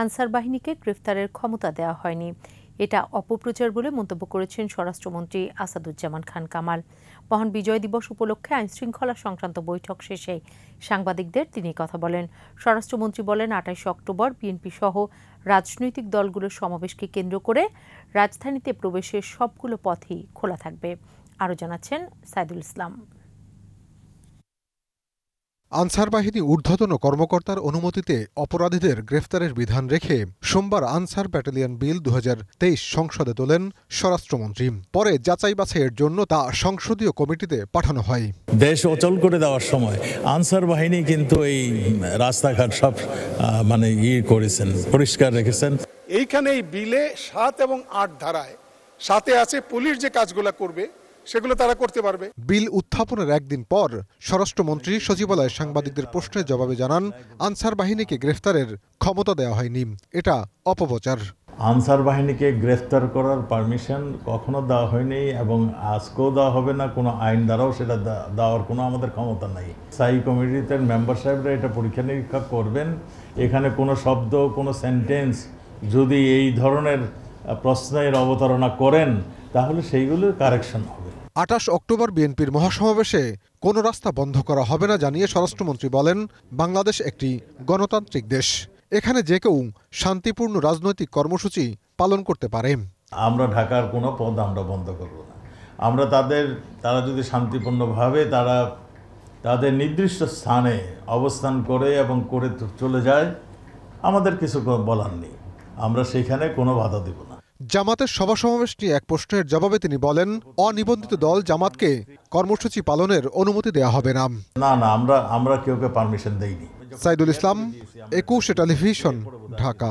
answer বাহিনীকে গ্রেফতারের ক্ষমতা দেওয়া হয়নি এটা অপপ্রচার বলে মন্তব্য করেছেন স্বরাষ্ট্রমন্ত্রী আসাদুজ্জামান খান কামাল মহান বিজয় দিবস উপলক্ষে আইনশৃঙ্খলা সংক্রান্ত বৈঠক শেষে সাংবাদিকদের তিনি কথা বলেন স্বরাষ্ট্রমন্ত্রী বলেন আঠাশে অক্টোবর বিএনপি সহ রাজনৈতিক দলগুলোর সমাবেশকে কেন্দ্র করে রাজধানীতে প্রবেশের সবগুলো পথই খোলা থাকবে আরও জানাচ্ছেন সাইদুল ইসলাম আনসার বাহিনী ঊর্ধ্বতন কর্মকর্তার অনুমতিতে অপরাধীদের গ্রেফতারের বিধান রেখে সোমবার আনসার ব্যাটালিয়ন বিল দু সংসদে তোলেন স্বরাষ্ট্রমন্ত্রী পরে যাচাই বাছাইয়ের জন্য তা সংসদীয় কমিটিতে পাঠানো হয় দেশ অচল করে দেওয়ার সময় আনসার বাহিনী কিন্তু এই রাস্তাঘাট সব মানে ইয়ে করেছেন পরিষ্কার রেখেছেন এইখানে এই বিলে সাত এবং আট ধারায় সাথে আছে পুলিশ যে কাজগুলো করবে সেগুলো তারা করতে পারবে বিল উত্থাপনের একদিন পর স্বরাষ্ট্রমন্ত্রী সচিবালয়ে সাংবাদিকদের প্রশ্নের জবাবে জানান আনসার বাহিনীকে গ্রেফতারের ক্ষমতা দেওয়া হয়নি এটা অপপ্রচার আনসার বাহিনীকে গ্রেফতার করার পারমিশন কখনো দেওয়া হয়নি এবং আজকেও দেওয়া হবে না কোনো আইন দ্বারাও সেটা দেওয়ার কোনো আমাদের ক্ষমতা নাই স্থায়ী কমিটিতে মেম্বার সাহেবরা এটা পরীক্ষা নিরীক্ষা করবেন এখানে কোনো শব্দ কোনো সেন্টেন্স যদি এই ধরনের প্রশ্নের অবতারণা করেন তাহলে সেইগুলো কারেকশন হবে আটাশ অক্টোবর বিএনপির মহাসমাবেশে কোনো রাস্তা বন্ধ করা হবে না জানিয়ে স্বরাষ্ট্রমন্ত্রী বলেন বাংলাদেশ একটি গণতান্ত্রিক দেশ এখানে যে কেউ শান্তিপূর্ণ রাজনৈতিক কর্মসূচি পালন করতে পারে আমরা ঢাকার কোনো পদ আমরা বন্ধ করব না আমরা তাদের তারা যদি শান্তিপূর্ণভাবে তারা তাদের নির্দিষ্ট স্থানে অবস্থান করে এবং করে চলে যায় আমাদের কিছু বলার নেই আমরা সেখানে কোনো বাধা দেব না জামাতের সভা সমাবেশ নিয়ে এক প্রশ্নের জবাবে তিনি বলেন অনিবন্ধিত দল জামাতকে কর্মসূচি পালনের অনুমতি দেয়া হবে না না না আমরা আমরা কেউকে পারমিশন দেইনি সাইদুল ইসলাম একুশে টেলিভিশন ঢাকা